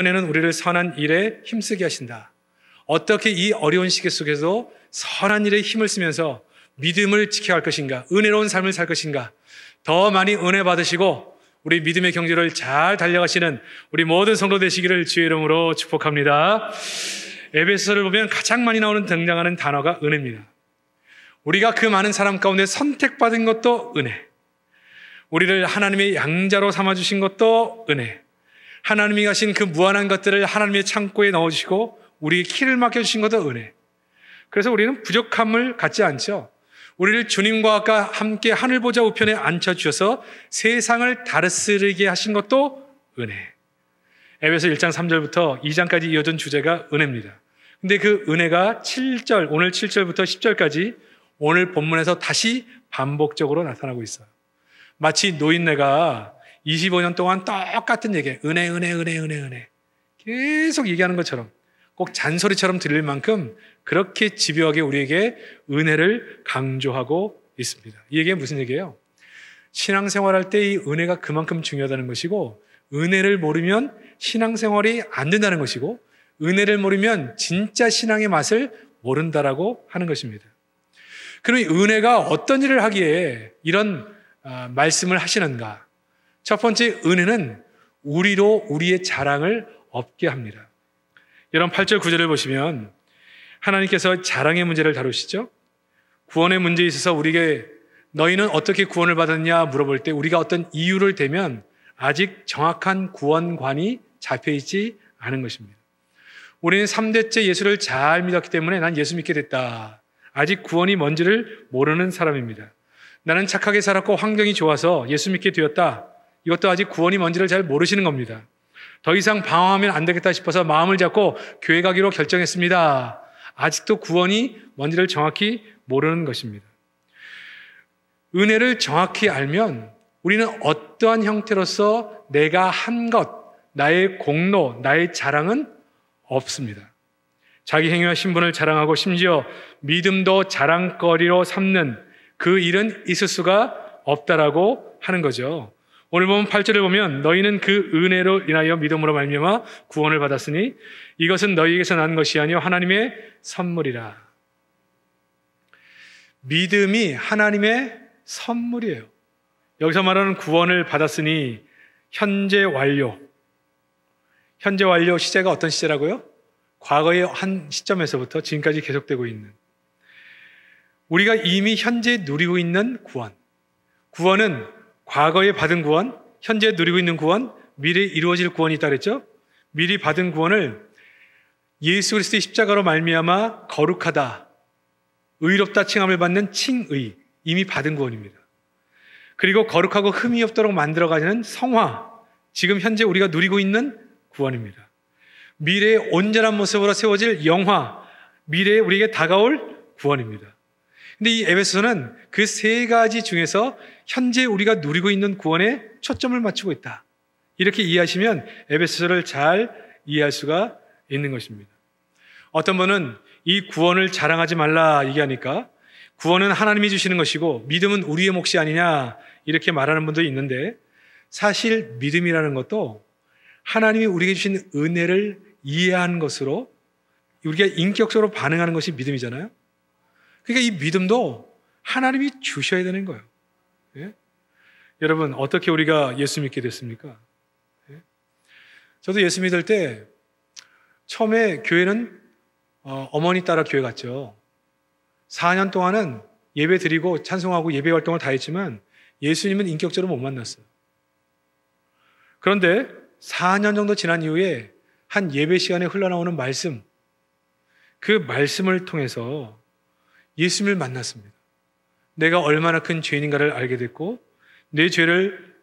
은혜는 우리를 선한 일에 힘쓰게 하신다. 어떻게 이 어려운 시기 속에서 선한 일에 힘을 쓰면서 믿음을 지켜갈 것인가, 은혜로운 삶을 살 것인가, 더 많이 은혜 받으시고 우리 믿음의 경주를 잘 달려가시는 우리 모든 성도 되시기를 주의 이름으로 축복합니다. 에베소를 보면 가장 많이 나오는 등장하는 단어가 은혜입니다. 우리가 그 많은 사람 가운데 선택받은 것도 은혜. 우리를 하나님의 양자로 삼아주신 것도 은혜. 하나님이 가신 그 무한한 것들을 하나님의 창고에 넣어주시고 우리 키를 맡겨주신 것도 은혜. 그래서 우리는 부족함을 갖지 않죠. 우리를 주님과 함께 하늘 보좌 우편에 앉혀 주셔서 세상을 다스리게 하신 것도 은혜. 에베소 1장 3절부터 2장까지 이어진 주제가 은혜입니다. 근데 그 은혜가 7절, 오늘 7절부터 10절까지 오늘 본문에서 다시 반복적으로 나타나고 있어요. 마치 노인네가 25년 동안 똑같은 얘기, 은혜, 은혜, 은혜, 은혜, 은혜. 계속 얘기하는 것처럼 꼭 잔소리처럼 들릴 만큼 그렇게 집요하게 우리에게 은혜를 강조하고 있습니다. 이 얘기는 무슨 얘기예요? 신앙생활할 때 이 은혜가 그만큼 중요하다는 것이고, 은혜를 모르면 신앙생활이 안 된다는 것이고, 은혜를 모르면 진짜 신앙의 맛을 모른다라고 하는 것입니다. 그럼 은혜가 어떤 일을 하기에 이런 아, 말씀을 하시는가? 첫 번째 은혜는 우리로 우리의 자랑을 없게 합니다. 여러분 8절 9절을 보시면 하나님께서 자랑의 문제를 다루시죠. 구원의 문제에 있어서 우리에게 너희는 어떻게 구원을 받았냐 물어볼 때 우리가 어떤 이유를 대면 아직 정확한 구원관이 잡혀있지 않은 것입니다. 우리는 3대째 예수를 잘 믿었기 때문에 난 예수 믿게 됐다. 아직 구원이 뭔지를 모르는 사람입니다. 나는 착하게 살았고 환경이 좋아서 예수 믿게 되었다. 이것도 아직 구원이 뭔지를 잘 모르시는 겁니다. 더 이상 방황하면 안 되겠다 싶어서 마음을 잡고 교회 가기로 결정했습니다. 아직도 구원이 뭔지를 정확히 모르는 것입니다. 은혜를 정확히 알면 우리는 어떠한 형태로서 내가 한 것, 나의 공로, 나의 자랑은 없습니다. 자기 행위와 신분을 자랑하고 심지어 믿음도 자랑거리로 삼는 그 일은 있을 수가 없다라고 하는 거죠. 오늘 보면 8절을 보면 너희는 그 은혜로 인하여 믿음으로 말미암아 구원을 받았으니 이것은 너희에게서 난 것이 아니요 하나님의 선물이라. 믿음이 하나님의 선물이에요. 여기서 말하는 구원을 받았으니 현재 완료. 현재 완료 시제가 어떤 시제라고요? 과거의 한 시점에서부터 지금까지 계속되고 있는 우리가 이미 현재 누리고 있는 구원. 구원은 과거에 받은 구원, 현재 누리고 있는 구원, 미래 이루어질 구원이 있다 그랬죠? 미리 받은 구원을 예수 그리스도의 십자가로 말미암아 거룩하다, 의롭다 칭함을 받는 칭의, 이미 받은 구원입니다. 그리고 거룩하고 흠이 없도록 만들어가는 성화, 지금 현재 우리가 누리고 있는 구원입니다. 미래의 온전한 모습으로 세워질 영화, 미래에 우리에게 다가올 구원입니다. 근데 이 에베소서는 그 세 가지 중에서 현재 우리가 누리고 있는 구원에 초점을 맞추고 있다. 이렇게 이해하시면 에베소서를 잘 이해할 수가 있는 것입니다. 어떤 분은 이 구원을 자랑하지 말라 얘기하니까 구원은 하나님이 주시는 것이고 믿음은 우리의 몫이 아니냐 이렇게 말하는 분도 있는데 사실 믿음이라는 것도 하나님이 우리에게 주신 은혜를 이해한 것으로 우리가 인격적으로 반응하는 것이 믿음이잖아요. 그러니까 이 믿음도 하나님이 주셔야 되는 거예요. 예? 여러분, 어떻게 우리가 예수 믿게 됐습니까? 예? 저도 예수 믿을 때 처음에 교회는 어, 어머니 따라 교회 갔죠. 4년 동안은 예배 드리고 찬송하고 예배 활동을 다 했지만 예수님은 인격적으로 못 만났어요. 그런데 4년 정도 지난 이후에 한 예배 시간에 흘러나오는 말씀, 그 말씀을 통해서 예수님을 만났습니다. 내가 얼마나 큰 죄인인가를 알게 됐고 내 죄를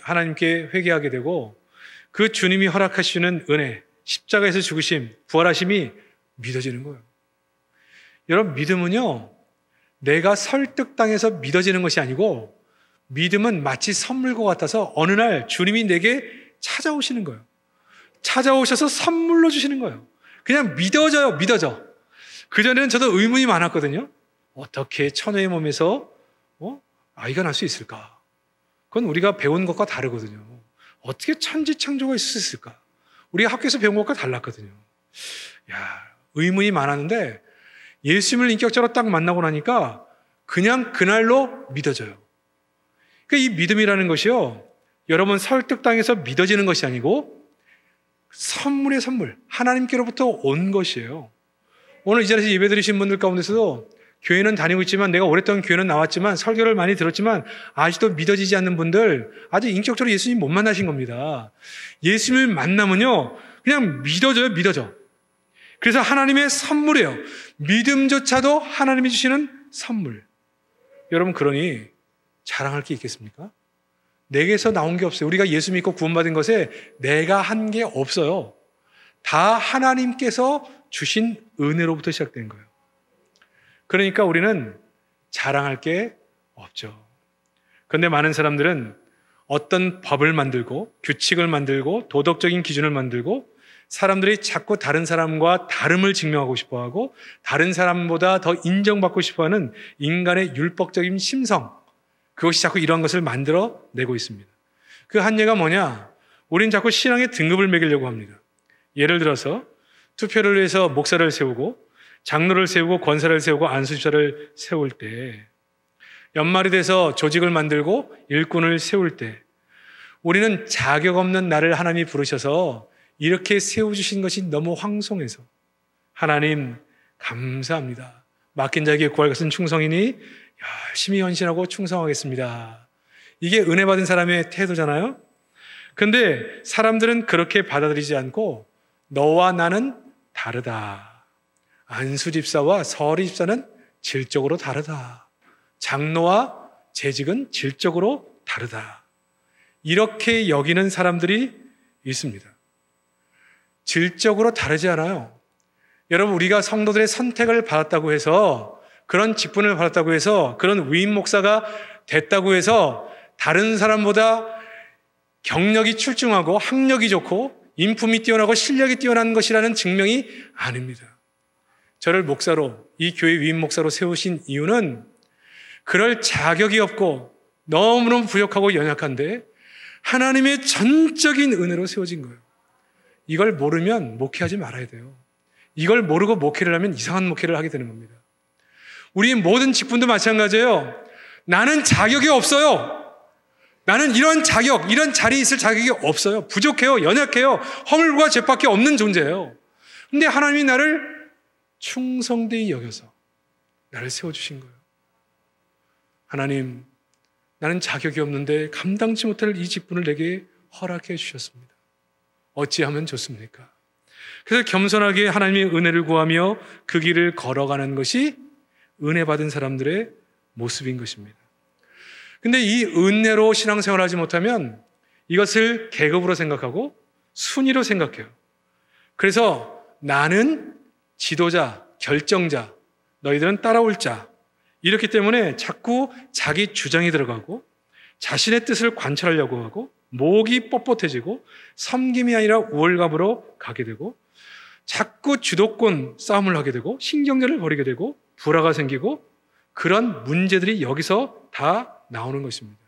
하나님께 회개하게 되고 그 주님이 허락하시는 은혜, 십자가에서 죽으심, 부활하심이 믿어지는 거예요. 여러분, 믿음은요, 내가 설득당해서 믿어지는 것이 아니고, 믿음은 마치 선물과 같아서 어느 날 주님이 내게 찾아오시는 거예요. 찾아오셔서 선물로 주시는 거예요. 그냥 믿어져요, 믿어져. 그전에는 저도 의문이 많았거든요. 어떻게 천의 몸에서 어? 아이가 날 수 있을까? 그건 우리가 배운 것과 다르거든요. 어떻게 천지 창조가 있을 수 있을까? 우리가 학교에서 배운 것과 달랐거든요. 야, 의문이 많았는데 예수님을 인격적으로 딱 만나고 나니까 그냥 그날로 믿어져요. 그러니까 이 믿음이라는 것이요. 여러분 설득당해서 믿어지는 것이 아니고 선물의 선물, 하나님께로부터 온 것이에요. 오늘 이 자리에서 예배 드리신 분들 가운데서도 교회는 다니고 있지만 내가 오랫동안 교회는 나왔지만 설교를 많이 들었지만 아직도 믿어지지 않는 분들 아직 인격적으로 예수님 못 만나신 겁니다. 예수님을 만나면요. 그냥 믿어져요, 믿어져. 그래서 하나님의 선물이에요. 믿음조차도 하나님이 주시는 선물. 여러분, 그러니 자랑할 게 있겠습니까? 내게서 나온 게 없어요. 우리가 예수 믿고 구원받은 것에 내가 한 게 없어요. 다 하나님께서 주신 은혜로부터 시작된 거예요. 그러니까 우리는 자랑할 게 없죠. 그런데 많은 사람들은 어떤 법을 만들고 규칙을 만들고 도덕적인 기준을 만들고 사람들이 자꾸 다른 사람과 다름을 증명하고 싶어 하고 다른 사람보다 더 인정받고 싶어 하는 인간의 율법적인 심성 그것이 자꾸 이러 것을 만들어 내고 있습니다. 그 한예가 뭐냐? 우린 자꾸 신앙의 등급을 매기려고 합니다. 예를 들어서 투표를 위해서 목사를 세우고 장로를 세우고 권사를 세우고 안수자를 세울 때, 연말이 돼서 조직을 만들고 일꾼을 세울 때, 우리는 자격 없는 나를 하나님이 부르셔서 이렇게 세워주신 것이 너무 황송해서, 하나님, 감사합니다. 맡긴 자에게 구할 것은 충성이니 열심히 헌신하고 충성하겠습니다. 이게 은혜 받은 사람의 태도잖아요? 근데 사람들은 그렇게 받아들이지 않고 너와 나는 다르다. 안수 집사와 서리 집사는 질적으로 다르다. 장로와 재직은 질적으로 다르다. 이렇게 여기는 사람들이 있습니다. 질적으로 다르지 않아요. 여러분, 우리가 성도들의 선택을 받았다고 해서 그런 직분을 받았다고 해서 그런 위임 목사가 됐다고 해서 다른 사람보다 경력이 출중하고 학력이 좋고 인품이 뛰어나고 실력이 뛰어난 것이라는 증명이 아닙니다. 저를 목사로, 이 교회 위임 목사로 세우신 이유는 그럴 자격이 없고 너무너무 부족하고 연약한데 하나님의 전적인 은혜로 세워진 거예요. 이걸 모르면 목회하지 말아야 돼요. 이걸 모르고 목회를 하면 이상한 목회를 하게 되는 겁니다. 우리 모든 직분도 마찬가지예요. 나는 자격이 없어요. 나는 이런 자격, 이런 자리에 있을 자격이 없어요. 부족해요. 연약해요. 허물과 죄밖에 없는 존재예요. 근데 하나님이 나를 충성되이 여겨서 나를 세워주신 거예요. 하나님, 나는 자격이 없는데 감당치 못할 이 직분을 내게 허락해 주셨습니다. 어찌하면 좋습니까? 그래서 겸손하게 하나님의 은혜를 구하며 그 길을 걸어가는 것이 은혜 받은 사람들의 모습인 것입니다. 근데 이 은혜로 신앙생활 하지 못하면 이것을 계급으로 생각하고 순위로 생각해요. 그래서 나는 지도자, 결정자, 너희들은 따라올 자. 이렇기 때문에 자꾸 자기 주장이 들어가고 자신의 뜻을 관찰하려고 하고 목이 뻣뻣해지고 섬김이 아니라 우월감으로 가게 되고 자꾸 주도권 싸움을 하게 되고 신경전을 벌이게 되고 불화가 생기고 그런 문제들이 여기서 다 나오는 것입니다.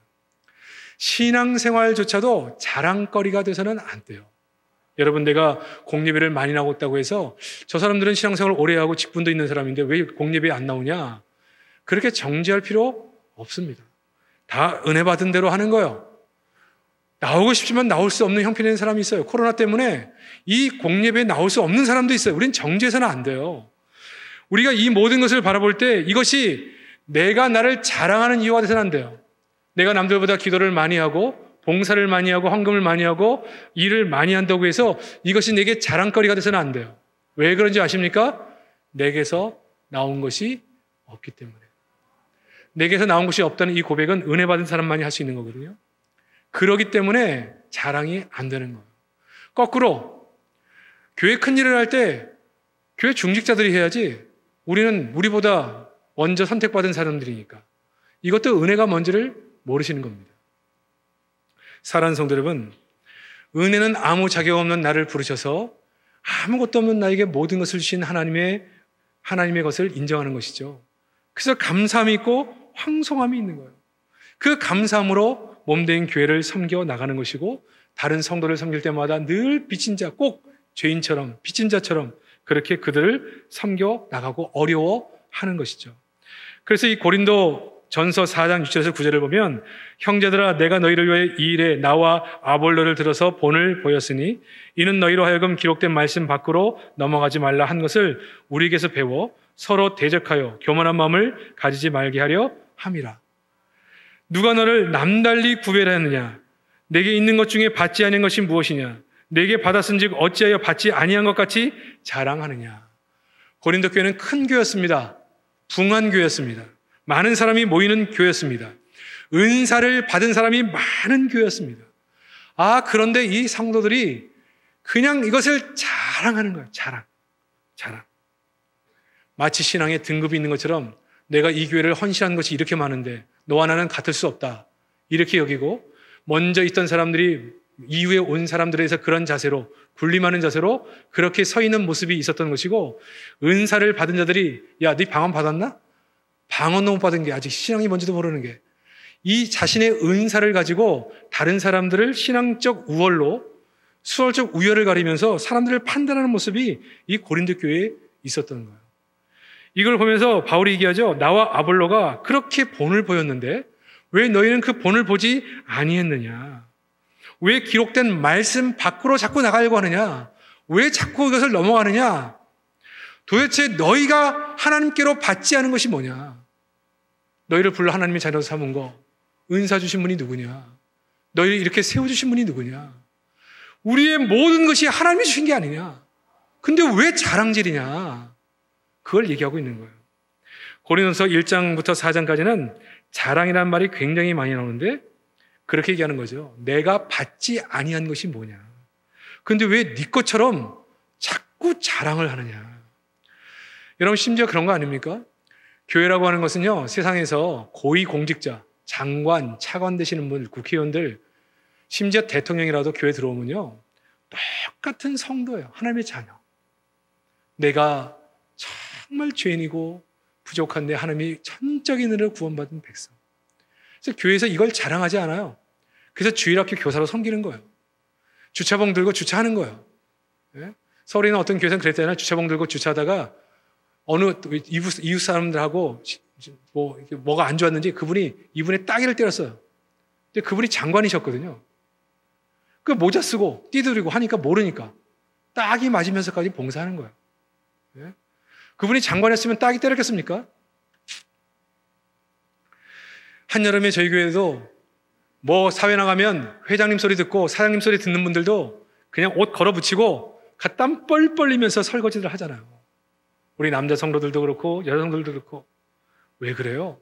신앙생활조차도 자랑거리가 돼서는 안 돼요. 여러분 내가 공예배를 많이 나왔다고 해서 저 사람들은 신앙생활 오래 하고 직분도 있는 사람인데 왜 공예배 안 나오냐? 그렇게 정지할 필요 없습니다. 다 은혜 받은 대로 하는 거요. 나오고 싶지만 나올 수 없는 형편이 있는 사람이 있어요. 코로나 때문에 이 공예배에 나올 수 없는 사람도 있어요. 우린 정지해서는 안 돼요. 우리가 이 모든 것을 바라볼 때 이것이 내가 나를 자랑하는 이유가 돼서는 안 돼요. 내가 남들보다 기도를 많이 하고 봉사를 많이 하고 헌금을 많이 하고 일을 많이 한다고 해서 이것이 내게 자랑거리가 돼서는 안 돼요. 왜 그런지 아십니까? 내게서 나온 것이 없기 때문에. 내게서 나온 것이 없다는 이 고백은 은혜 받은 사람만이 할 수 있는 거거든요. 그러기 때문에 자랑이 안 되는 거예요. 거꾸로 교회 큰 일을 할 때 교회 중직자들이 해야지 우리는 우리보다 먼저 선택받은 사람들이니까 이것도 은혜가 뭔지를 모르시는 겁니다. 사랑하는 성도 여러분, 은혜는 아무 자격 없는 나를 부르셔서 아무것도 없는 나에게 모든 것을 주신 하나님의 하나님의 것을 인정하는 것이죠. 그래서 감사함이 있고 황송함이 있는 거예요. 그 감사함으로 몸된 교회를 섬겨 나가는 것이고 다른 성도를 섬길 때마다 늘 빚진 자, 꼭 죄인처럼 빚진 자처럼 그렇게 그들을 섬겨 나가고 어려워 하는 것이죠. 그래서 이 고린도 전서 4장 6절에서 9절을 보면 형제들아 내가 너희를 위해 이 일에 나와 아볼로를 들어서 본을 보였으니 이는 너희로 하여금 기록된 말씀 밖으로 넘어가지 말라 한 것을 우리에게서 배워 서로 대적하여 교만한 마음을 가지지 말게 하려 함이라. 누가 너를 남달리 구별하느냐? 내게 있는 것 중에 받지 않은 것이 무엇이냐? 내게 받았은즉 어찌하여 받지 아니한 것 같이 자랑하느냐? 고린도 교회는 큰 교회였습니다. 붕한 교회였습니다. 많은 사람이 모이는 교회였습니다. 은사를 받은 사람이 많은 교회였습니다. 아, 그런데 이 성도들이 그냥 이것을 자랑하는 거예요. 자랑. 자랑. 마치 신앙에 등급이 있는 것처럼 내가 이 교회를 헌신한 것이 이렇게 많은데 너와 나는 같을 수 없다. 이렇게 여기고 먼저 있던 사람들이 이후에 온 사람들에서 그런 자세로 군림하는 자세로 그렇게 서 있는 모습이 있었던 것이고 은사를 받은 자들이 야, 네 방언 받았나? 방언농 받은 게 아직 신앙이 뭔지도 모르는 게 이 자신의 은사를 가지고 다른 사람들을 신앙적 우월로 수월적 우열을 가리면서 사람들을 판단하는 모습이 이 고린도 교회에 있었던 거예요. 이걸 보면서 바울이 얘기하죠. 나와 아볼로가 그렇게 본을 보였는데 왜 너희는 그 본을 보지 아니했느냐? 왜 기록된 말씀 밖으로 자꾸 나가려고 하느냐? 왜 자꾸 이것을 넘어가느냐? 도대체 너희가 하나님께로 받지 않은 것이 뭐냐? 너희를 불러 하나님의 자녀로 삼은 거, 은사 주신 분이 누구냐? 너희를 이렇게 세워주신 분이 누구냐? 우리의 모든 것이 하나님이 주신 게 아니냐? 근데 왜 자랑질이냐? 그걸 얘기하고 있는 거예요. 고린도서 1장부터 4장까지는 자랑이라는 말이 굉장히 많이 나오는데 그렇게 얘기하는 거죠. 내가 받지 아니한 것이 뭐냐? 근데 왜 네 것처럼 자꾸 자랑을 하느냐? 여러분 심지어 그런 거 아닙니까? 교회라고 하는 것은요, 세상에서 고위 공직자, 장관, 차관 되시는 분, 국회의원들, 심지어 대통령이라도 교회 들어오면요, 똑같은 성도예요. 하나님의 자녀. 내가 정말 죄인이고 부족한데 하나님이 천적인 은혜로 구원받은 백성. 그래서 교회에서 이걸 자랑하지 않아요. 그래서 주일학교 교사로 섬기는 거예요. 주차봉 들고 주차하는 거예요. 예? 서울에 는 어떤 교회는 그랬잖아요. 주차봉 들고 주차하다가 어느 이웃, 이웃 사람들하고 뭐 뭐가 안 좋았는지 그분이 이분의 따귀를 때렸어요. 근데 그분이 장관이셨거든요. 그 모자 쓰고 띠두리고 하니까 모르니까 딱이 맞으면서까지 봉사하는 거예요. 예? 그분이 장관했으면 딱이 때렸겠습니까? 한여름에 저희 교회도 뭐 사회 나가면 회장님 소리 듣고 사장님 소리 듣는 분들도 그냥 옷 걸어 붙이고 갓땀 뻘뻘리면서 설거지를 하잖아요. 우리 남자 성도들도 그렇고 여성들도 그렇고 왜 그래요?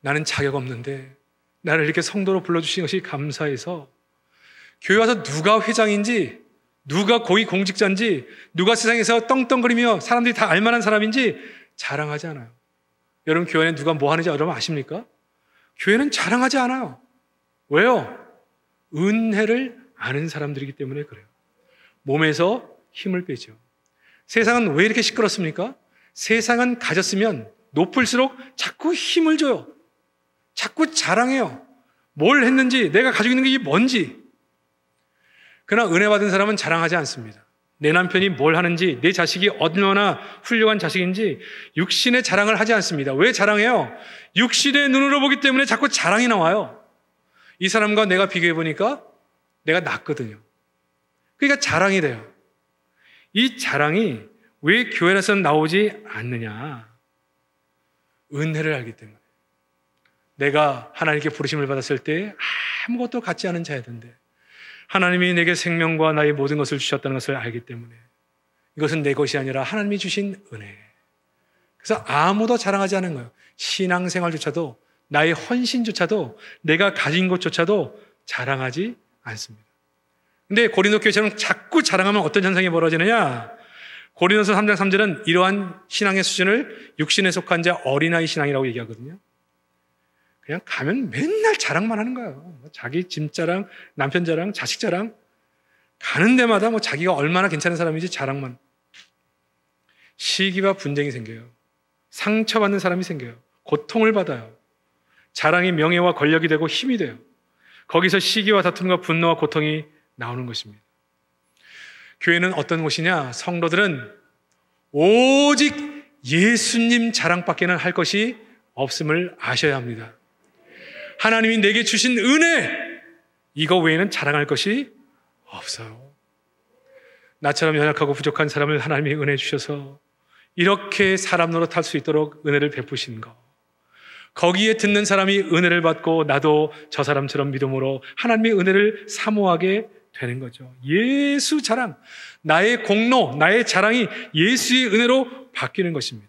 나는 자격 없는데 나를 이렇게 성도로 불러주신 것이 감사해서 교회 와서 누가 회장인지 누가 고위 공직자인지 누가 세상에서 떵떵거리며 사람들이 다 알만한 사람인지 자랑하지 않아요. 여러분 교회 에 누가 뭐 하는지 여러분 아십니까? 교회는 자랑하지 않아요. 왜요? 은혜를 아는 사람들이기 때문에 그래요. 몸에서 힘을 빼죠. 세상은 왜 이렇게 시끄럽습니까? 세상은 가졌으면 높을수록 자꾸 힘을 줘요. 자꾸 자랑해요. 뭘 했는지, 내가 가지고 있는 게 뭔지. 그러나 은혜 받은 사람은 자랑하지 않습니다. 내 남편이 뭘 하는지, 내 자식이 얼마나 훌륭한 자식인지 육신의 자랑을 하지 않습니다. 왜 자랑해요? 육신의 눈으로 보기 때문에 자꾸 자랑이 나와요. 이 사람과 내가 비교해 보니까 내가 낫거든요. 그러니까 자랑이 돼요. 이 자랑이 왜 교회에서 나오지 않느냐? 은혜를 알기 때문에. 내가 하나님께 부르심을 받았을 때 아무것도 갖지 않은 자였던데 하나님이 내게 생명과 나의 모든 것을 주셨다는 것을 알기 때문에 이것은 내 것이 아니라 하나님이 주신 은혜. 그래서 아무도 자랑하지 않은 거예요. 신앙생활조차도 나의 헌신조차도 내가 가진 것조차도 자랑하지 않습니다. 근데 고린도 교회처럼 자꾸 자랑하면 어떤 현상이 벌어지느냐? 고린도서 3장 3절은 이러한 신앙의 수준을 육신에 속한 자 어린아이 신앙이라고 얘기하거든요. 그냥 가면 맨날 자랑만 하는 거예요. 뭐 자기 짐 자랑, 남편 자랑, 자식 자랑. 가는 데마다 뭐 자기가 얼마나 괜찮은 사람인지 자랑만. 시기와 분쟁이 생겨요. 상처받는 사람이 생겨요. 고통을 받아요. 자랑이 명예와 권력이 되고 힘이 돼요. 거기서 시기와 다툼과 분노와 고통이 나오는 것입니다. 교회는 어떤 곳이냐? 성도들은 오직 예수님 자랑밖에는 할 것이 없음을 아셔야 합니다. 하나님이 내게 주신 은혜, 이거 외에는 자랑할 것이 없어요. 나처럼 연약하고 부족한 사람을 하나님이 은혜 주셔서 이렇게 사람 노릇할 수 있도록 은혜를 베푸신 것. 거기에 듣는 사람이 은혜를 받고 나도 저 사람처럼 믿음으로 하나님의 은혜를 사모하게 되는 거죠. 예수 자랑, 나의 공로, 나의 자랑이 예수의 은혜로 바뀌는 것입니다.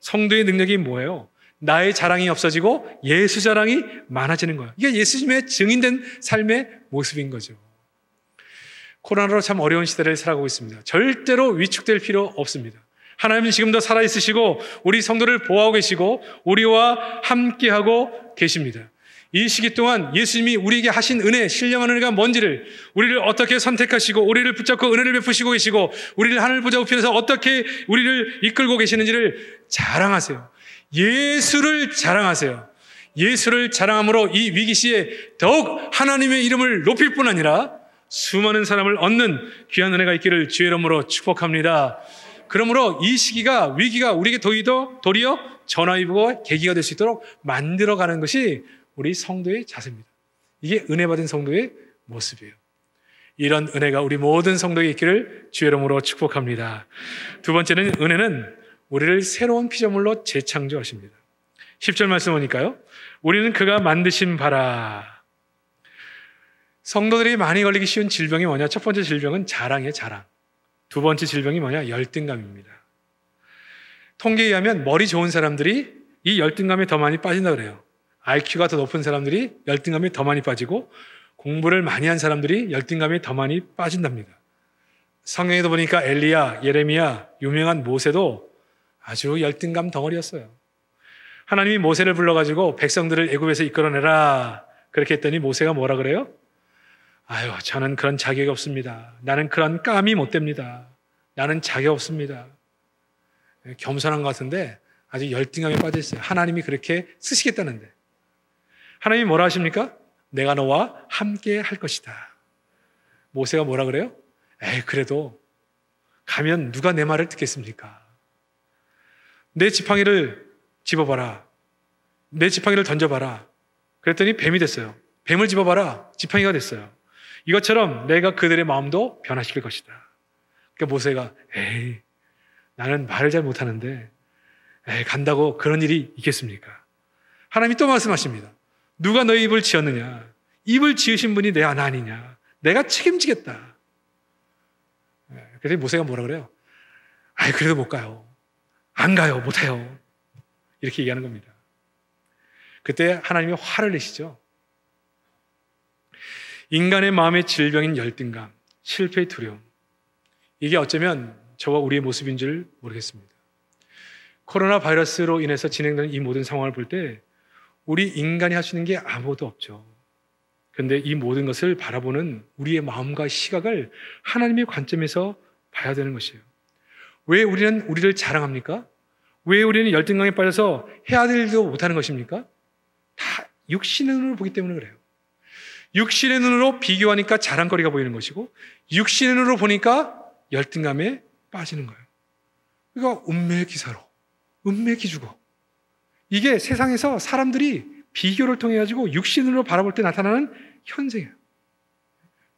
성도의 능력이 뭐예요? 나의 자랑이 없어지고 예수 자랑이 많아지는 거예요. 이게 예수님의 증인된 삶의 모습인 거죠. 코로나로 참 어려운 시대를 살아가고 있습니다. 절대로 위축될 필요 없습니다. 하나님은 지금도 살아있으시고 우리 성도를 보호하고 계시고 우리와 함께하고 계십니다. 이 시기 동안 예수님이 우리에게 하신 은혜, 신령한 은혜가 뭔지를 우리를 어떻게 선택하시고 우리를 붙잡고 은혜를 베푸시고 계시고 우리를 하늘 보좌 우편에서 어떻게 우리를 이끌고 계시는지를 자랑하세요. 예수를 자랑하세요. 예수를 자랑함으로 이 위기 시에 더욱 하나님의 이름을 높일 뿐 아니라 수많은 사람을 얻는 귀한 은혜가 있기를 주의 이름으로 축복합니다. 그러므로 이 시기가 위기가 우리에게 도리도 도리어 전화위복의 계기가 될 수 있도록 만들어가는 것이 우리 성도의 자세입니다. 이게 은혜 받은 성도의 모습이에요. 이런 은혜가 우리 모든 성도에게 있기를 주의 름으로 축복합니다. 두 번째는 은혜는 우리를 새로운 피조물로 재창조하십니다. 10절 말씀 보니까요. 우리는 그가 만드신 바라. 성도들이 많이 걸리기 쉬운 질병이 뭐냐? 첫 번째 질병은 자랑이에요, 자랑. 두 번째 질병이 뭐냐? 열등감입니다. 통계에 의하면 머리 좋은 사람들이 이 열등감에 더 많이 빠진다 그래요. IQ가 더 높은 사람들이 열등감이 더 많이 빠지고 공부를 많이 한 사람들이 열등감이 더 많이 빠진답니다. 성경에도 보니까 엘리야, 예레미야, 유명한 모세도 아주 열등감 덩어리였어요. 하나님이 모세를 불러가지고 백성들을 애굽에서 이끌어내라 그렇게 했더니 모세가 뭐라 그래요? 아유, 저는 그런 자격이 없습니다. 나는 그런 깜이 못 됩니다. 나는 자격 없습니다. 겸손한 것 같은데 아주 열등감에 빠져 있어요. 하나님이 그렇게 쓰시겠다는데. 하나님이 뭐라 하십니까? 내가 너와 함께 할 것이다. 모세가 뭐라 그래요? 에이, 그래도 가면 누가 내 말을 듣겠습니까? 내 지팡이를 집어봐라. 내 지팡이를 던져봐라. 그랬더니 뱀이 됐어요. 뱀을 집어봐라. 지팡이가 됐어요. 이것처럼 내가 그들의 마음도 변화시킬 것이다. 그러니까 모세가, 에이, 나는 말을 잘 못하는데, 에이, 간다고 그런 일이 있겠습니까? 하나님이 또 말씀하십니다. 누가 너희 입을 지었느냐? 입을 지으신 분이 내 하나님이냐? 내가 책임지겠다. 네, 그래서 모세가 뭐라 그래요? 아이, 그래도 못 가요. 안 가요. 못 해요. 이렇게 얘기하는 겁니다. 그때 하나님이 화를 내시죠. 인간의 마음의 질병인 열등감, 실패의 두려움. 이게 어쩌면 저와 우리의 모습인 줄 모르겠습니다. 코로나 바이러스로 인해서 진행되는 이 모든 상황을 볼때 우리 인간이 하시는게 아무것도 없죠. 그런데 이 모든 것을 바라보는 우리의 마음과 시각을 하나님의 관점에서 봐야 되는 것이에요. 왜 우리는 우리를 자랑합니까? 왜 우리는 열등감에 빠져서 해야 될 일도 못하는 것입니까? 다 육신의 눈으로 보기 때문에 그래요. 육신의 눈으로 비교하니까 자랑거리가 보이는 것이고, 육신의 눈으로 보니까 열등감에 빠지는 거예요. 그러니까 운명 기사로, 운매 기주고, 이게 세상에서 사람들이 비교를 통해 가지고 육신으로 바라볼 때 나타나는 현생이요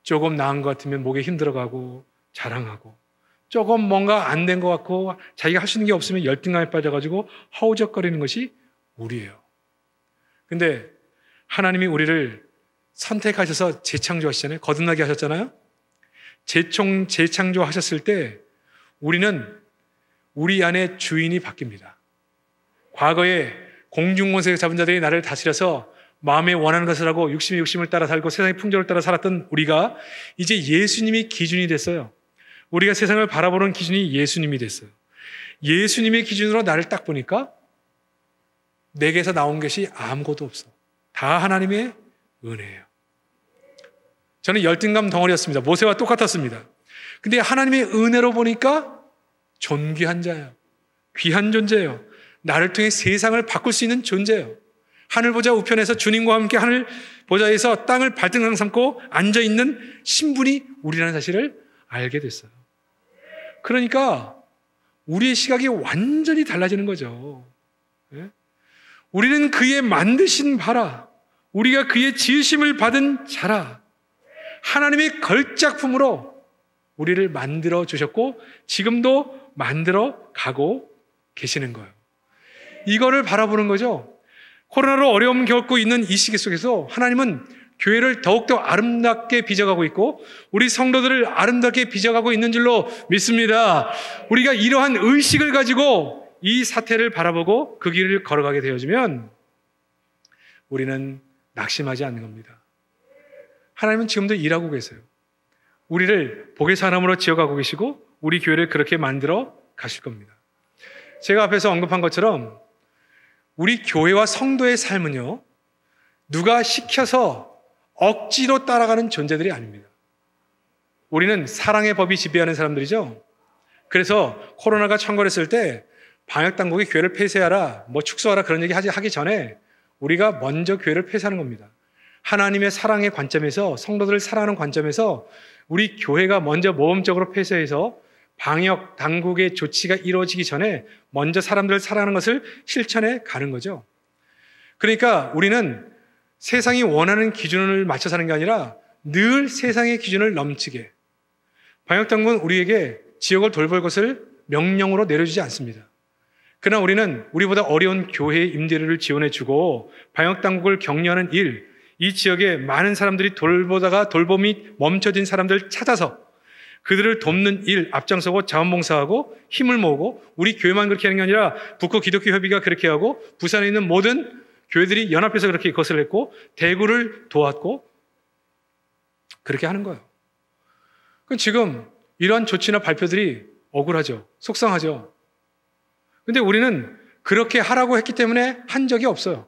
조금 나은 것 같으면 목에 힘들어가고 자랑하고 조금 뭔가 안 된 것 같고 자기가 할 수 있는 게 없으면 열등감에 빠져가지고 허우적거리는 것이 우리예요. 근데 하나님이 우리를 선택하셔서 재창조하시잖아요. 거듭나게 하셨잖아요. 재총, 재창조하셨을 때 우리는 우리 안에 주인이 바뀝니다. 과거에 공중권세를 잡은 자들이 나를 다스려서 마음에 원하는 것을 하고 육심에 욕심을 따라 살고 세상의 풍조를 따라 살았던 우리가 이제 예수님이 기준이 됐어요. 우리가 세상을 바라보는 기준이 예수님이 됐어요. 예수님의 기준으로 나를 딱 보니까 내게서 나온 것이 아무것도 없어. 다 하나님의 은혜예요. 저는 열등감 덩어리였습니다. 모세와 똑같았습니다. 근데 하나님의 은혜로 보니까 존귀한 자예요. 귀한 존재예요. 나를 통해 세상을 바꿀 수 있는 존재예요. 하늘 보좌 우편에서 주님과 함께 하늘 보좌에서 땅을 발등상 삼고 앉아 있는 신분이 우리라는 사실을 알게 됐어요. 그러니까 우리의 시각이 완전히 달라지는 거죠. 예? 우리는 그의 만드신 바라, 우리가 그의 지으심을 받은 자라, 하나님의 걸작품으로 우리를 만들어 주셨고 지금도 만들어 가고 계시는 거예요. 이거를 바라보는 거죠. 코로나로 어려움 겪고 있는 이 시기 속에서 하나님은 교회를 더욱더 아름답게 빚어가고 있고 우리 성도들을 아름답게 빚어가고 있는 줄로 믿습니다. 우리가 이러한 의식을 가지고 이 사태를 바라보고 그 길을 걸어가게 되어지면 우리는 낙심하지 않는 겁니다. 하나님은 지금도 일하고 계세요. 우리를 복의 사람으로 지어가고 계시고 우리 교회를 그렇게 만들어 가실 겁니다. 제가 앞에서 언급한 것처럼 우리 교회와 성도의 삶은요, 누가 시켜서 억지로 따라가는 존재들이 아닙니다. 우리는 사랑의 법이 지배하는 사람들이죠. 그래서 코로나가 창궐했을 때 방역당국이 교회를 폐쇄하라, 뭐 축소하라 그런 얘기 하기 전에 우리가 먼저 교회를 폐쇄하는 겁니다. 하나님의 사랑의 관점에서 성도들을 사랑하는 관점에서 우리 교회가 먼저 모범적으로 폐쇄해서 방역 당국의 조치가 이루어지기 전에 먼저 사람들을 사랑하는 것을 실천해 가는 거죠. 그러니까 우리는 세상이 원하는 기준을 맞춰 사는 게 아니라 늘 세상의 기준을 넘치게 방역 당국은 우리에게 지역을 돌볼 것을 명령으로 내려주지 않습니다. 그러나 우리는 우리보다 어려운 교회의 임대료를 지원해주고 방역당국을 격려하는 일, 이 지역에 많은 사람들이 돌보다가 돌봄이 멈춰진 사람들 찾아서 그들을 돕는 일 앞장서고 자원봉사하고 힘을 모으고 우리 교회만 그렇게 하는 게 아니라 북코 기독교 협의가 그렇게 하고 부산에 있는 모든 교회들이 연합해서 그렇게 그것을 했고 대구를 도왔고 그렇게 하는 거예요. 그럼 지금 이러한 조치나 발표들이 억울하죠. 속상하죠. 근데 우리는 그렇게 하라고 했기 때문에 한 적이 없어요.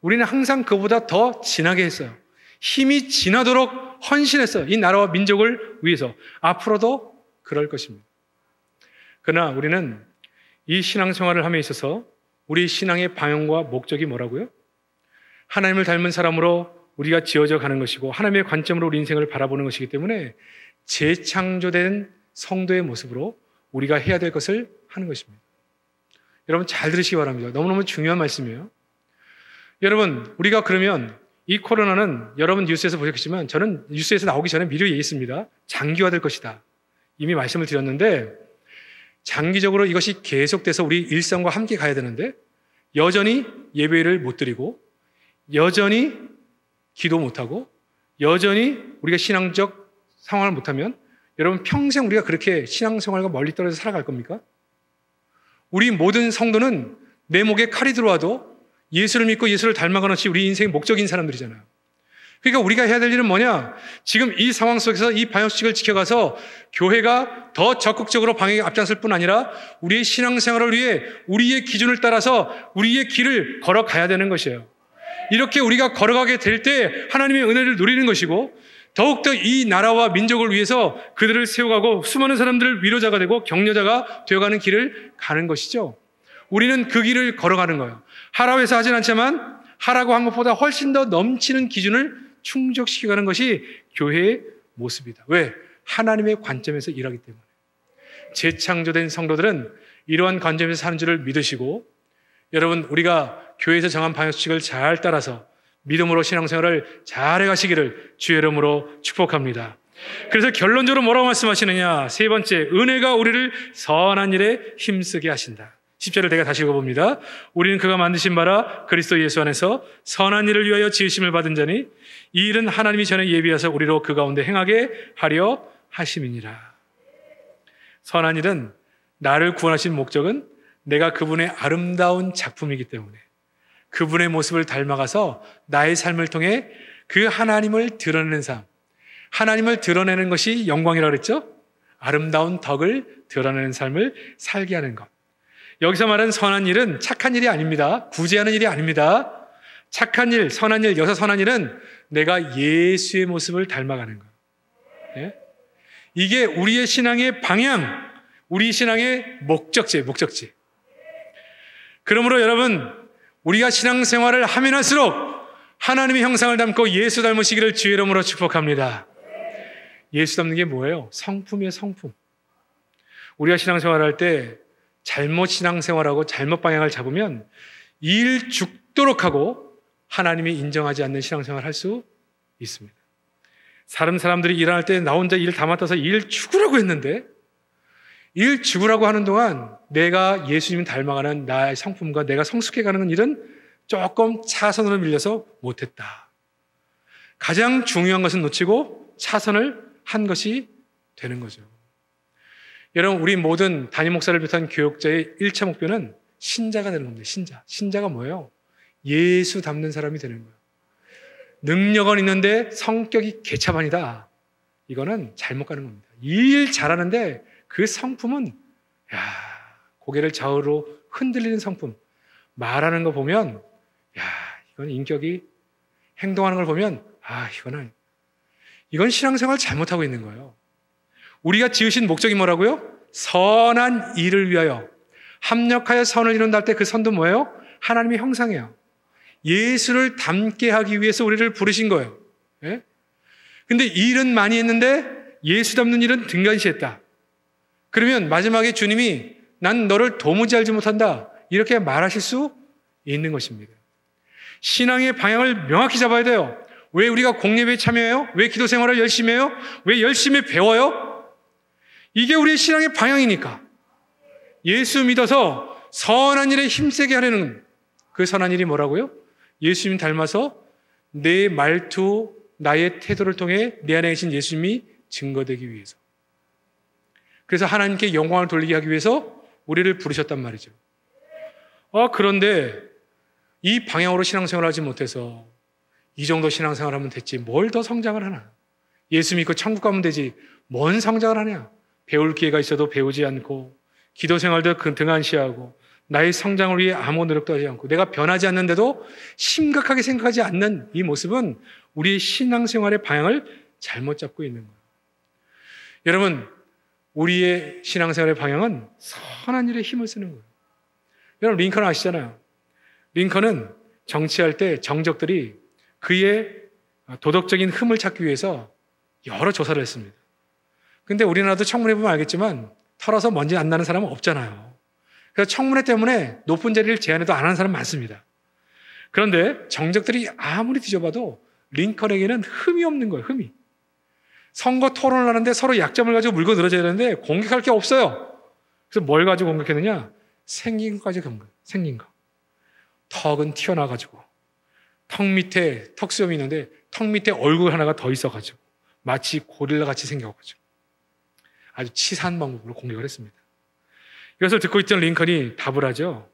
우리는 항상 그보다 더 진하게 했어요. 힘이 진하도록 헌신했어요. 이 나라와 민족을 위해서. 앞으로도 그럴 것입니다. 그러나 우리는 이 신앙생활을 함에 있어서 우리 신앙의 방향과 목적이 뭐라고요? 하나님을 닮은 사람으로 우리가 지어져 가는 것이고 하나님의 관점으로 우리 인생을 바라보는 것이기 때문에 재창조된 성도의 모습으로 우리가 해야 될 것을 하는 것입니다. 여러분 잘 들으시기 바랍니다. 너무너무 중요한 말씀이에요. 여러분, 우리가 그러면 이 코로나는 여러분 뉴스에서 보셨겠지만 저는 뉴스에서 나오기 전에 미리 얘기했습니다. 장기화될 것이다. 이미 말씀을 드렸는데 장기적으로 이것이 계속돼서 우리 일상과 함께 가야 되는데 여전히 예배를 못 드리고 여전히 기도 못하고 여전히 우리가 신앙적 상황을 못하면 여러분 평생 우리가 그렇게 신앙생활과 멀리 떨어져 살아갈 겁니까? 우리 모든 성도는 내 목에 칼이 들어와도 예수를 믿고 예수를 닮아가는 것이 우리 인생의 목적인 사람들이잖아요. 그러니까 우리가 해야 될 일은 뭐냐? 지금 이 상황 속에서 이방역칙을 지켜가서 교회가 더 적극적으로 방역에 앞장설 뿐 아니라 우리의 신앙생활을 위해 우리의 기준을 따라서 우리의 길을 걸어가야 되는 것이에요. 이렇게 우리가 걸어가게 될 때 하나님의 은혜를 누리는 것이고 더욱더 이 나라와 민족을 위해서 그들을 세워가고 수많은 사람들을 위로자가 되고 격려자가 되어가는 길을 가는 것이죠. 우리는 그 길을 걸어가는 거예요. 하라고 해서 하진 않지만 하라고 한 것보다 훨씬 더 넘치는 기준을 충족시켜가는 것이 교회의 모습이다. 왜? 하나님의 관점에서 일하기 때문에. 재창조된 성도들은 이러한 관점에서 사는 줄을 믿으시고 여러분 우리가 교회에서 정한 방식을 잘 따라서 믿음으로 신앙생활을 잘 해가시기를 주의 이름으로 축복합니다. 그래서 결론적으로 뭐라고 말씀하시느냐? 세 번째, 은혜가 우리를 선한 일에 힘쓰게 하신다. 10절을 내가 다시 읽어봅니다. 우리는 그가 만드신 바라 그리스도 예수 안에서 선한 일을 위하여 지으심을 받은 자니 이 일은 하나님이 전에 예비하사 우리로 그 가운데 행하게 하려 하심이니라. 선한 일은 나를 구원하신 목적은 내가 그분의 아름다운 작품이기 때문에 그분의 모습을 닮아가서 나의 삶을 통해 그 하나님을 드러내는 삶, 하나님을 드러내는 것이 영광이라 그랬죠? 아름다운 덕을 드러내는 삶을 살게 하는 것. 여기서 말한 선한 일은 착한 일이 아닙니다. 구제하는 일이 아닙니다. 착한 일, 선한 일, 여사 선한 일은 내가 예수의 모습을 닮아가는 것. 예 이게 우리의 신앙의 방향, 우리 신앙의 목적지, 목적지. 그러므로 여러분, 우리가 신앙생활을 하면 할수록 하나님의 형상을 담고 예수 닮으시기를 주의 름으로 축복합니다. 예수 닮는 게 뭐예요? 성품이 성품. 우리가 신앙생활 할때 잘못 신앙생활하고 잘못 방향을 잡으면 일 죽도록 하고 하나님이 인정하지 않는 신앙생활을 할 수 있습니다. 사람 사람들이 일할 때 나 혼자 일 다 맡아서 일 죽으라고 했는데 일 죽으라고 하는 동안 내가 예수님 닮아가는 나의 성품과 내가 성숙해가는 일은 조금 차선으로 밀려서 못했다. 가장 중요한 것은 놓치고 차선을 한 것이 되는 거죠. 여러분, 우리 모든 담임 목사를 비롯한 교육자의 1차 목표는 신자가 되는 겁니다. 신자. 신자가 뭐예요? 예수 닮는 사람이 되는 거예요. 능력은 있는데 성격이 개차반이다. 이거는 잘못 가는 겁니다. 일 잘하는데 그 성품은, 야 고개를 좌우로 흔들리는 성품. 말하는 거 보면, 야 이건 인격이 행동하는 걸 보면, 아, 이거는, 이건 신앙생활 잘못하고 있는 거예요. 우리가 지으신 목적이 뭐라고요? 선한 일을 위하여 합력하여 선을 이룬다 때그 선도 뭐예요? 하나님의 형상이에요. 예수를 닮게 하기 위해서 우리를 부르신 거예요. 예? 근데 일은 많이 했는데 예수 닮는 일은 등간시 했다. 그러면 마지막에 주님이 난 너를 도무지 알지 못한다. 이렇게 말하실 수 있는 것입니다. 신앙의 방향을 명확히 잡아야 돼요. 왜 우리가 공예에 참여해요? 왜 기도 생활을 열심히 해요? 왜 열심히 배워요? 이게 우리의 신앙의 방향이니까. 예수 믿어서 선한 일에 힘세게 하려는 그 선한 일이 뭐라고요? 예수님 닮아서 내 말투, 나의 태도를 통해 내 안에 계신 예수님이 증거되기 위해서. 그래서 하나님께 영광을 돌리게 하기 위해서 우리를 부르셨단 말이죠. 아, 그런데 이 방향으로 신앙생활 하지 못해서 이 정도 신앙생활 하면 됐지. 뭘 더 성장을 하나. 예수 믿고 천국 가면 되지. 뭔 성장을 하냐. 배울 기회가 있어도 배우지 않고 기도 생활도 근 등한시하고 나의 성장을 위해 아무 노력도 하지 않고 내가 변하지 않는데도 심각하게 생각하지 않는 이 모습은 우리의 신앙생활의 방향을 잘못 잡고 있는 거예요. 여러분, 우리의 신앙생활의 방향은 선한 일에 힘을 쓰는 거예요. 여러분, 링컨 아시잖아요. 링컨은 정치할 때 정적들이 그의 도덕적인 흠을 찾기 위해서 여러 조사를 했습니다. 근데 우리나라도 청문회 보면 알겠지만 털어서 먼지 안 나는 사람은 없잖아요. 그래서 청문회 때문에 높은 자리를 제안해도 안 하는 사람 많습니다. 그런데 정적들이 아무리 뒤져봐도 링컨에게는 흠이 없는 거예요, 흠이. 선거 토론을 하는데 서로 약점을 가지고 물고 늘어져야 되는데 공격할 게 없어요. 그래서 뭘 가지고 공격했느냐? 생긴 거까지 공격, 생긴 거. 턱은 튀어나가지고, 턱 밑에 턱수염이 있는데 턱 밑에 얼굴 하나가 더 있어가지고, 마치 고릴라 같이 생겨가지고. 아주 치사한 방법으로 공격을 했습니다. 이것을 듣고 있던 링컨이 답을 하죠.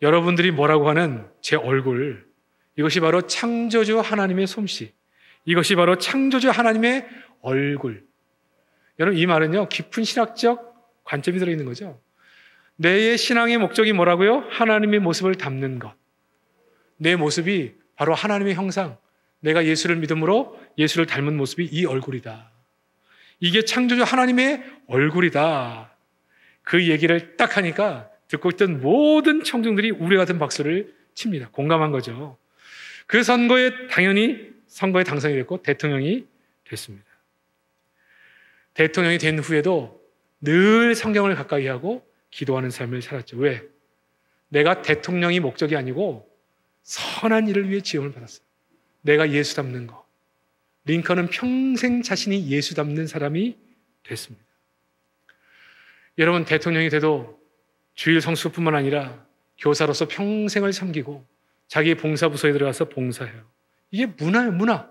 여러분들이 뭐라고 하는 제 얼굴, 이것이 바로 창조주 하나님의 솜씨, 이것이 바로 창조주 하나님의 얼굴. 여러분, 이 말은요, 깊은 신학적 관점이 들어있는 거죠. 뇌의 신앙의 목적이 뭐라고요? 하나님의 모습을 담는 것. 내 모습이 바로 하나님의 형상, 내가 예수를 믿음으로 예수를 닮은 모습이 이 얼굴이다. 이게 창조주 하나님의 얼굴이다. 그 얘기를 딱 하니까 듣고 있던 모든 청중들이 우리 같은 박수를 칩니다. 공감한 거죠. 그 선거에 당연히 선거에 당선이 됐고 대통령이 됐습니다. 대통령이 된 후에도 늘 성경을 가까이 하고 기도하는 삶을 살았죠. 왜? 내가 대통령이 목적이 아니고 선한 일을 위해 지원을 받았어요. 내가 예수 닮는 거. 링컨은 평생 자신이 예수 닮는 사람이 됐습니다. 여러분, 대통령이 돼도 주일 성수뿐만 아니라 교사로서 평생을 섬기고 자기 봉사부서에 들어가서 봉사해요. 이게 문화예요, 문화.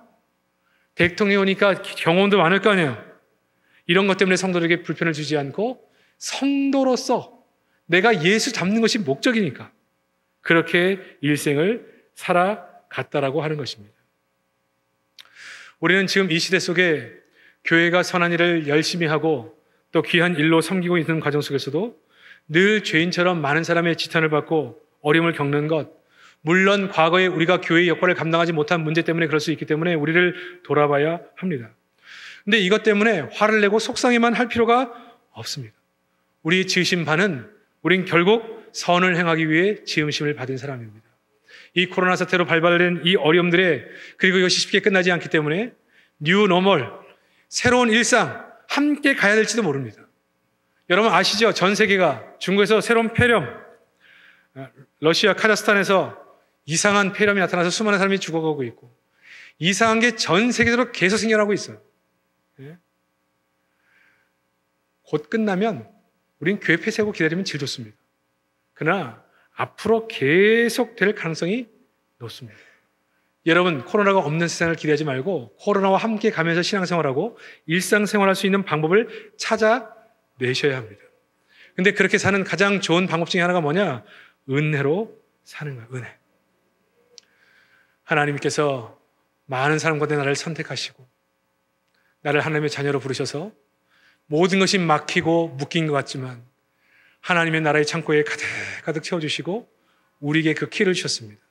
대통령이 니까 경험도 많을 거 아니에요. 이런 것 때문에 성도들에게 불편을 주지 않고 성도로서 내가 예수 잡는 것이 목적이니까 그렇게 일생을 살아갔다라고 하는 것입니다. 우리는 지금 이 시대 속에 교회가 선한 일을 열심히 하고 또 귀한 일로 섬기고 있는 과정 속에서도 늘 죄인처럼 많은 사람의 지탄을 받고 어려움을 겪는 것, 물론 과거에 우리가 교회의 역할을 감당하지 못한 문제 때문에 그럴 수 있기 때문에 우리를 돌아봐야 합니다. 근데 이것 때문에 화를 내고 속상해만 할 필요가 없습니다. 우리 지으신 바는 우린 결국 선을 행하기 위해 지음심을 받은 사람입니다. 이 코로나 사태로 발발된 이 어려움들에 그리고 이것이 쉽게 끝나지 않기 때문에 뉴 노멀, 새로운 일상 함께 가야 될지도 모릅니다. 여러분 아시죠? 전 세계가 중국에서 새로운 폐렴, 어, 러시아 카자흐스탄에서 이상한 폐렴이 나타나서 수많은 사람이 죽어가고 있고 이상한 게 전 세계적으로 계속 생겨나고 있어요. 예? 곧 끝나면 우린 교회 폐쇄고 하 기다리면 질 좋습니다. 그러나 앞으로 계속 될 가능성이 높습니다. 여러분, 코로나가 없는 세상을 기대하지 말고 코로나와 함께 가면서 신앙생활하고 일상생활할 수 있는 방법을 찾아내셔야 합니다. 근데 그렇게 사는 가장 좋은 방법 중에 하나가 뭐냐? 은혜로 사는 거예요, 은혜. 하나님께서 많은 사람과 내 나를 선택하시고 나를 하나님의 자녀로 부르셔서 모든 것이 막히고 묶인 것 같지만 하나님의 나라의 창고에 가득가득 채워주시고 우리에게 그 키를 주셨습니다.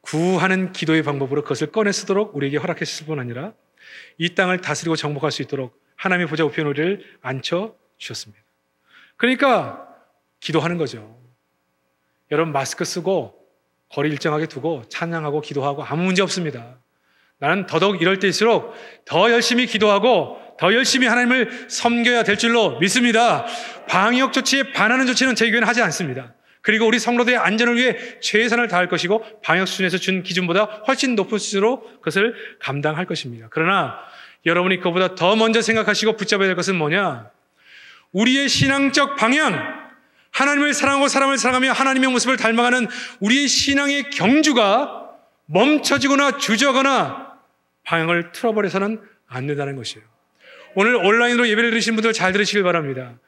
구하는 기도의 방법으로 그것을 꺼내 쓰도록 우리에게 허락했을 뿐 아니라 이 땅을 다스리고 정복할 수 있도록 하나님의 보좌 우편 우리를 앉혀 주셨습니다. 그러니까 기도하는 거죠. 여러분 마스크 쓰고 거리 일정하게 두고 찬양하고 기도하고 아무 문제 없습니다. 나는 더더욱 이럴 때일수록 더 열심히 기도하고 더 열심히 하나님을 섬겨야 될 줄로 믿습니다. 방역 조치에 반하는 조치는 저희 교회는 하지 않습니다. 그리고 우리 성로들의 안전을 위해 최선을 다할 것이고 방역 수준에서 준 기준보다 훨씬 높은 수준으로 그것을 감당할 것입니다. 그러나 여러분이 그보다 더 먼저 생각하시고 붙잡아야 될 것은 뭐냐? 우리의 신앙적 방향, 하나님을 사랑하고 사람을 사랑하며 하나님의 모습을 닮아가는 우리의 신앙의 경주가 멈춰지거나 주저거나 방향을 틀어버려서는 안 된다는 것이에요. 오늘 온라인으로 예배를 들으신 분들 잘 들으시길 바랍니다.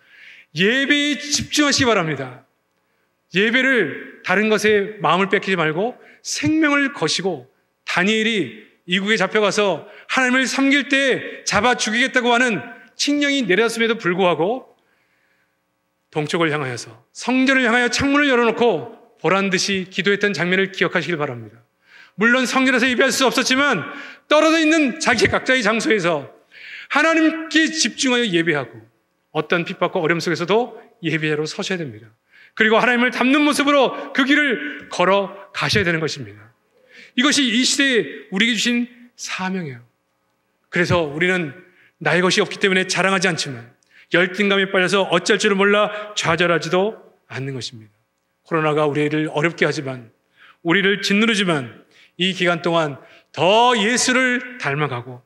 예배에 집중하시기 바랍니다. 예배를 다른 것에 마음을 뺏기지 말고 생명을 거시고 다니엘이 이국에 잡혀가서 하나님을 섬길 때 잡아 죽이겠다고 하는 칙령이 내렸음에도 불구하고 동쪽을 향하여서 성전을 향하여 창문을 열어놓고 보란 듯이 기도했던 장면을 기억하시길 바랍니다. 물론 성전에서 예배할 수 없었지만 떨어져 있는 자기 각자의 장소에서 하나님께 집중하여 예배하고 어떤 핍박과 어려움 속에서도 예배로 서셔야 됩니다. 그리고 하나님을 닮는 모습으로 그 길을 걸어 가셔야 되는 것입니다. 이것이 이 시대에 우리에게 주신 사명이에요. 그래서 우리는 나의 것이 없기 때문에 자랑하지 않지만 열등감에 빠져서 어쩔 줄을 몰라 좌절하지도 않는 것입니다. 코로나가 우리를 어렵게 하지만 우리를 짓누르지만 이 기간 동안 더 예수를 닮아가고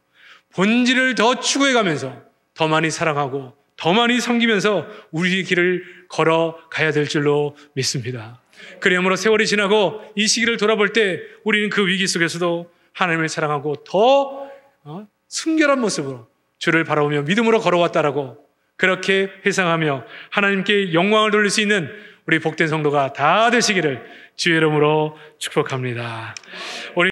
본질을 더 추구해가면서 더 많이 사랑하고 더 많이 섬기면서 우리의 길을 걸어 가야 될 줄로 믿습니다. 그러므로 세월이 지나고 이 시기를 돌아볼 때 우리는 그 위기 속에서도 하나님을 사랑하고 더 어, 순결한 모습으로 주를 바라보며 믿음으로 걸어왔다라고 그렇게 회상하며 하나님께 영광을 돌릴 수 있는 우리 복된 성도가 다 되시기를 주의 이름으로 축복합니다. 우리